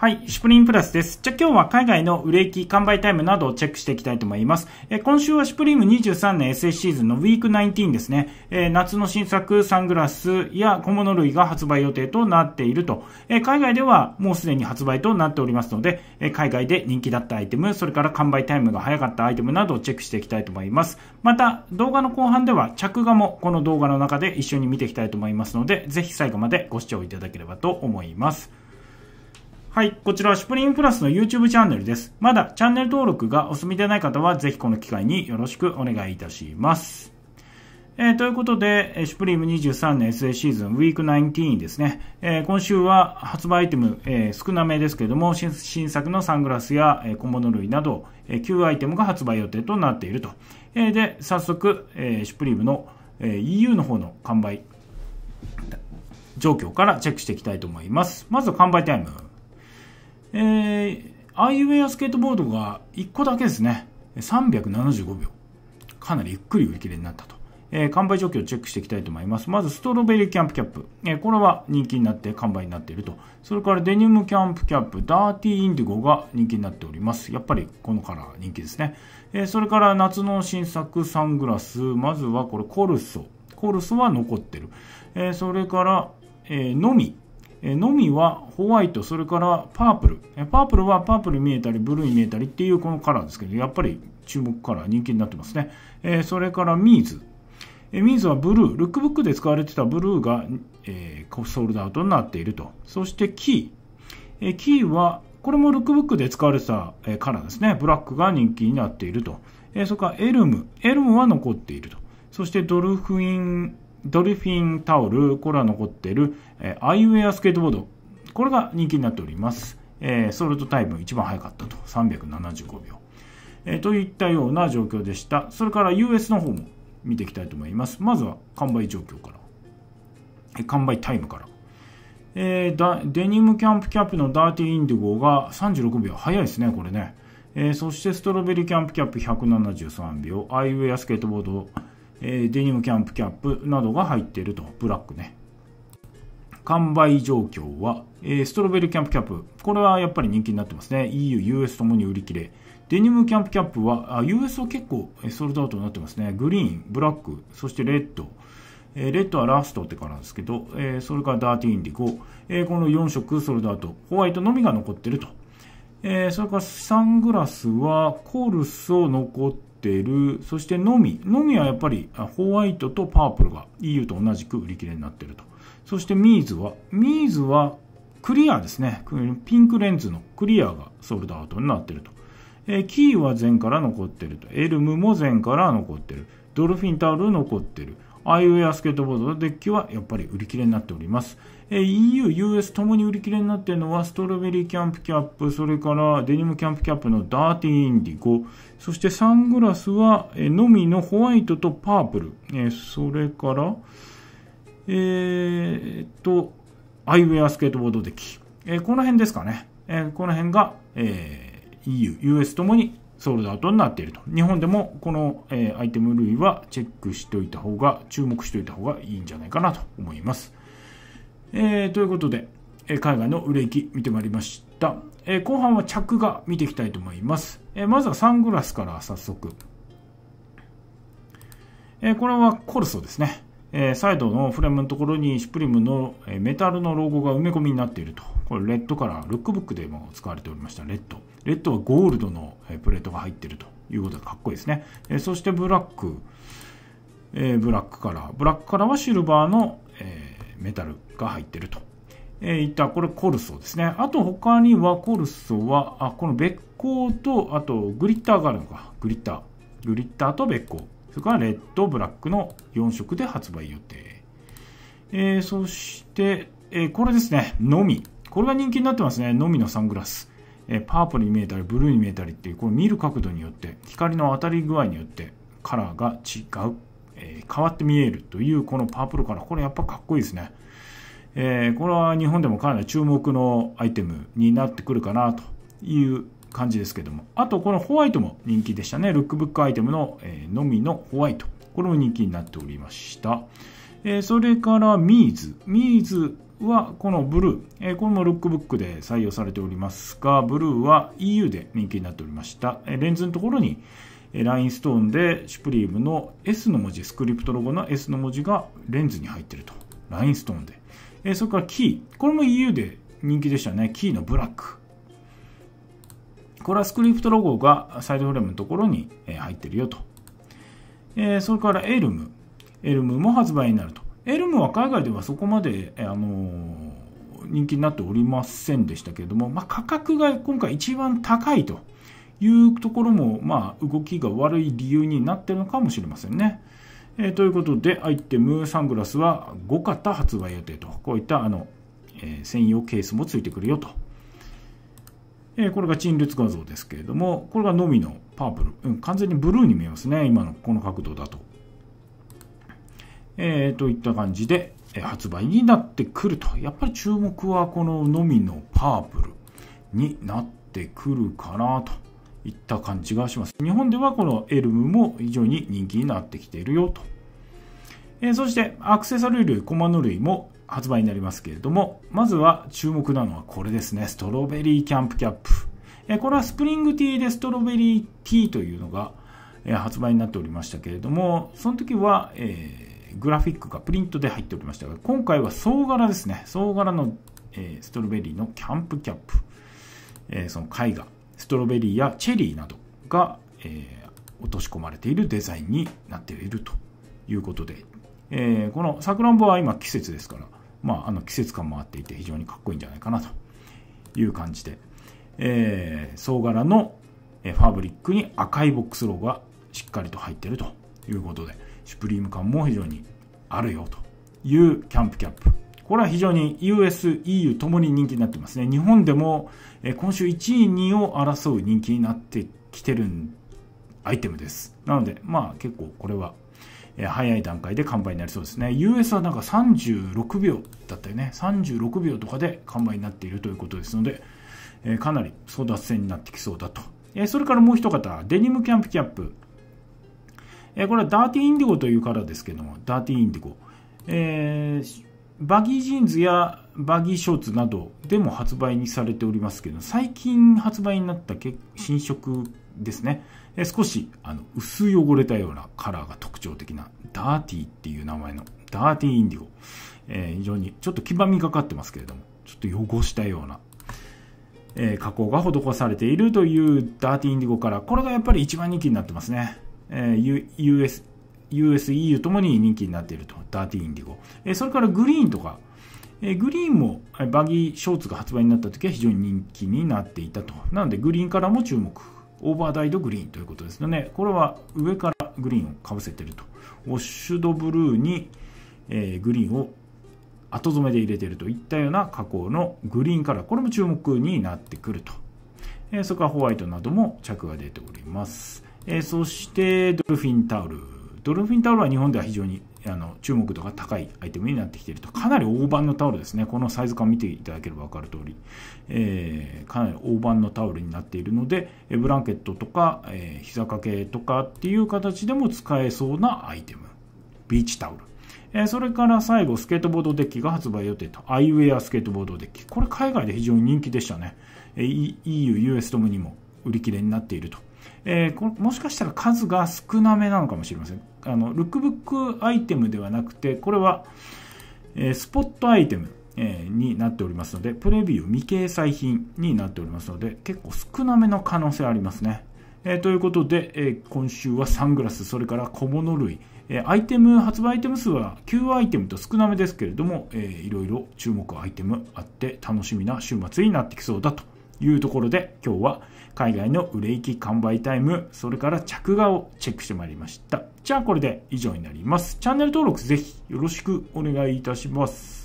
はい、シュプリンプラスです。じゃあ今日は海外の売れ行き、完売タイムなどをチェックしていきたいと思います。え今週はシュプリーム23年 SS シーズンのウィーク19ですね、え夏の新作サングラスや小物類が発売予定となっていると、え海外ではもうすでに発売となっておりますので、え海外で人気だったアイテム、それから完売タイムが早かったアイテムなどをチェックしていきたいと思います。また動画の後半では着画もこの動画の中で一緒に見ていきたいと思いますので、ぜひ最後までご視聴いただければと思います。はい、こちらはシュプリームプラスの YouTube チャンネルです。まだチャンネル登録がお済みでない方は、ぜひこの機会によろしくお願いいたします。えー、ということで、シュプリーム23の SA シーズン、ウィーク19ですね。えー、今週は発売アイテム、えー、少なめですけれども、新作のサングラスや小物類など、え旧アイテムが発売予定となっていると。えで、早速、えシュプリームの、え EU の方の完売状況からチェックしていきたいと思います。まずは完売タイム。えー、アイウェアスケートボードが1個だけですね、375秒。かなりゆっくり売り切れになったと。えー、完売状況をチェックしていきたいと思います。まず、ストロベリーキャンプキャップ。えー、これは人気になって完売になっていると。それから、デニムキャンプキャップ、ダーティーインディゴが人気になっております。やっぱり、このカラー人気ですね。えー、それから、夏の新作サングラス。まずは、これ、コルソ。コルソは残ってる。えそれから、えのみ。のみはホワイト、それからパープル。パープルはパープルに見えたり、ブルーに見えたりっていうこのカラーですけど、やっぱり注目カラー、人気になってますね。えそれからミーズ。えミーズはブルー。ルックブックで使われてたブルーが、えー、ソールドアウトになっていると。そしてキー。えキーは、これもルックブックで使われてた、えカラーですね。ブラックが人気になっていると。えそれからエルム。エルムは残っていると。そしてドルフィンドルフィンタオル、これは残ってる、えー、アイウェアスケートボード、これが人気になっております。えー、ソルトタイム一番早かったと、375秒。えー、といったような状況でした。それから US の方も見ていきたいと思います。まずは完売状況から、えー、完売タイムから。えー、デニムキャンプキャップのダーティーインディゴが36秒、早いですね、これね。えー、そしてストロベリーキャンプキャップ173秒、アイウェアスケートボードえー、デニムキャンプキャップなどが入っていると、ブラックね。完売状況は、えー、ストロベルキャンプキャップ、これはやっぱり人気になってますね。EU、US ともに売り切れ。デニムキャンプキャップは、あ US は結構ソールドアウトになってますね。グリーン、ブラック、そしてレッド。えー、レッドはラストってからですけど、えー、それからダーティーインディゴ、えー、この4色ソールドアウト、ホワイトのみが残ってると。えー、それからサングラスはコールスを残っってる、そしてのみ、のみはやっぱりホワイトとパープルが EU と同じく売り切れになってると。そしてミーズは、ミーズはクリアですね。ピンクレンズのクリアがソールドアウトになってると。えキーは全から残ってると。エルムも全から残ってる。ドルフィンタオル残ってる。あいうえアスケートボードのデッキはやっぱり売り切れになっております。え EU、US ともに売り切れになっているのは、ストロベリーキャンプキャップ、それからデニムキャンプキャップのダーティーインディゴ、そしてサングラスは、えのみのホワイトとパープル、えそれから、えー、っと、アイウェアスケートボードデッキ、えこの辺ですかね。えこの辺が、え EU、US ともにソールドアウトになっていると。日本でもこの、えアイテム類はチェックしておいた方が、注目しておいた方がいいんじゃないかなと思います。えー、ということで、え海外の売れ行き見てまいりました。えー、後半は着画見ていきたいと思います。えー、まずはサングラスから早速。えこれはコルソですね。えサイドのフレームのところにシュプリムの、えメタルのロゴが埋め込みになっていると。これレッドカラー、ルックブックでも使われておりましたレッド。レッドはゴールドの、えプレートが入っているということでかっこいいですね。えそしてブラック、えブラックカラー。ブラックカラーはシルバーの、メタルが入ってると。えー、いった、これコルソですね。あと他にはコルソは、あ、この別光と、あとグリッターがあるのか。グリッター。グリッターと別光。それからレッド、ブラックの4色で発売予定。えー、そして、えー、これですね。のみ。これが人気になってますね。のみのサングラス。えパープルに見えたり、ブルーに見えたりっていう、これ見る角度によって、光の当たり具合によって、カラーが違う。え変わって見えるというこのパープルカラー、これやっぱかっこいいですね。えー、これは日本でもかなり注目のアイテムになってくるかなという感じですけども、あとこのホワイトも人気でしたね。ルックブックアイテムの、えのみのホワイト。これも人気になっておりました。えそれからミーズ。ミーズはこのブルー、えこれもルックブックで採用されておりますが、ブルーは EU で人気になっておりました。えレンズのところに、ラインストーンでシュプリームの S の文字、スクリプトロゴの S の文字がレンズに入ってると。ラインストーンで。えそれからキー。これも EU で人気でしたね。キーのブラック。これはスクリプトロゴがサイドフレームのところに入ってるよと。えそれからエルム。エルムも発売になると。エルムは海外ではそこまで、あの人気になっておりませんでしたけれども、まあ、価格が今回一番高いというところも、まあ、動きが悪い理由になってるのかもしれませんね。えー、ということで、アイテムサングラスは5型発売予定と、こういったあの、えー、専用ケースもついてくるよと。えー、これが陳列画像ですけれども、これがのみのパープル、うん、完全にブルーに見えますね、今のこの角度だと。えー、といった感じで発売になってくると。やっぱり注目はこののみのパープルになってくるかなと。いった感じがします。日本ではこのエルムも非常に人気になってきているよと。えー、そしてアクセサリー類、コマノ類も発売になりますけれども、まずは注目なのはこれですね。ストロベリーキャンプキャップ。えー、これはスプリングティーでストロベリーティーというのが、えー、発売になっておりましたけれども、その時は、えー、グラフィックがプリントで入っておりましたが、今回は総柄ですね。総柄の、えー、ストロベリーのキャンプキャップ。えー、その絵画トロベリーやチェリーなどが、えー、落とし込まれているデザインになっているということで、えー、このさくらんぼは今季節ですから、まあ、あの季節感もあっていて非常にかっこいいんじゃないかなという感じで、えー、総柄のファブリックに赤いボックスローがしっかりと入っているということで、シュプリーム感も非常にあるよというキャンプキャップこれは非常に US、EU ともに人気になってますね。日本でも今週1位、2位を争う人気になってきてるアイテムです。なので、まあ結構これは早い段階で完売になりそうですね。US はなんか36秒だったよね。36秒とかで完売になっているということですので、えかなり争奪戦になってきそうだと。えそれからもう一方、デニムキャンプキャップ。えこれはダーティーインディゴというかですけども、ダーティーインディゴ。えーバギージーンズやバギーショーツなどでも発売にされておりますけど、最近発売になった新色ですね。少しあの薄汚れたようなカラーが特徴的なダーティーっていう名前のダーティーインディゴ。えー、非常にちょっと黄ばみがかってますけれども、ちょっと汚したような、えー、加工が施されているというダーティーインディゴカラー。これがやっぱり一番人気になってますね。えー、US、USEU ともに人気になっていると、ダーィーインディゴ。えそれからグリーンとか、えグリーンもバギーショーツが発売になった時は非常に人気になっていたと。なのでグリーンからも注目。オーバーダイドグリーンということですよね。これは上からグリーンをかぶせてると。ウォッシュドブルーに、えグリーンを後染めで入れてるといったような加工のグリーンカラー。これも注目になってくると。えそれからホワイトなども着が出ております。えそしてドルフィンタオル。ドルフィンタオルは日本では非常にあの注目度が高いアイテムになってきていると。かなり大判のタオルですね。このサイズ感を見ていただければ分かる通り、えー、かなり大判のタオルになっているので、ブランケットとか、えー、膝掛けとかっていう形でも使えそうなアイテム。ビーチタオル。えー、それから最後、スケートボードデッキが発売予定と。アイウェアスケートボードデッキ。これ海外で非常に人気でしたね。えー、EU、US ともにも売り切れになっていると。えー、もしかしたら数が少なめなのかもしれません。あの、ルックブックアイテムではなくて、これは、えー、スポットアイテム、えになっておりますので、プレビュー未掲載品になっておりますので、結構少なめの可能性ありますね。えー、ということで、えー、今週はサングラス、それから小物類、えー、アイテム、発売アイテム数は9アイテムと少なめですけれども、えー、いろいろ注目アイテムあって楽しみな週末になってきそうだというところで今日は海外の売れ行き完売タイム、それから着画をチェックしてまいりました。じゃあこれで以上になります。チャンネル登録ぜひよろしくお願いいたします。